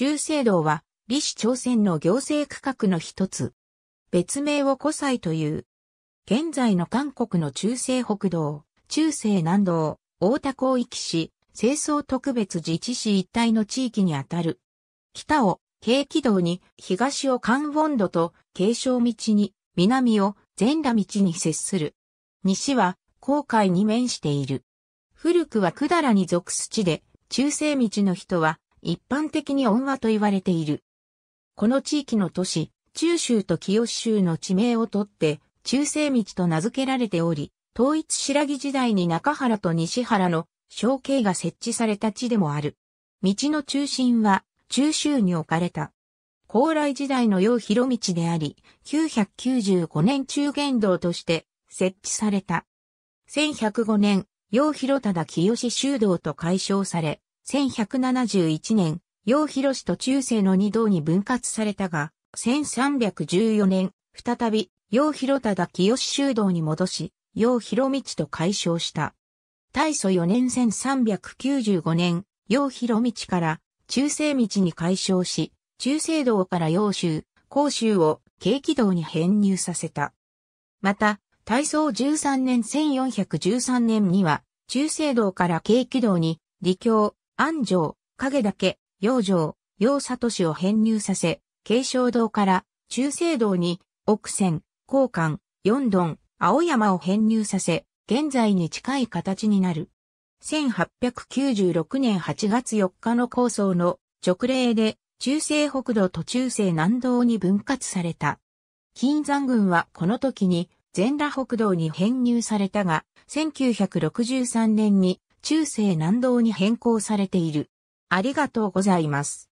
中世道は、李氏朝鮮の行政区画の一つ。別名を古西という。現在の韓国の中西北道、中西南道、大田広域市、清掃特別自治市一帯の地域にあたる。北を京畿道に、東を関温度と継承道に、南を全羅道に接する。西は航海に面している。古くは百済に属す地で、中世道の人は一般的に恩和と言われている。この地域の都市、中州と清州の地名をとって、中世道と名付けられており、統一白木時代に中原と西原の小径が設置された地でもある。道の中心は中州に置かれた。高麗時代の洋広道であり、995年中元道として設置された。1105年、洋広忠清修道と解消され、1171年、陽広市と中世の二道に分割されたが、1314年、再び、陽広忠清修道に戻し、陽広道と解消した。大祖4年1395年、陽広道から中世道に解消し、中世道から陽州、甲州を景気道に編入させた。また、大正13年1413年には、中世道から景気道に、理教、安城、影岳、養城、養里を編入させ、慶祥堂から中西堂に奥線、交換、四丼、青山を編入させ、現在に近い形になる。1896年8月4日の構想の直令で中西北道と中西南道に分割された。金山軍はこの時に全羅北道に編入されたが、1963年に中世南道に変更されている。ありがとうございます。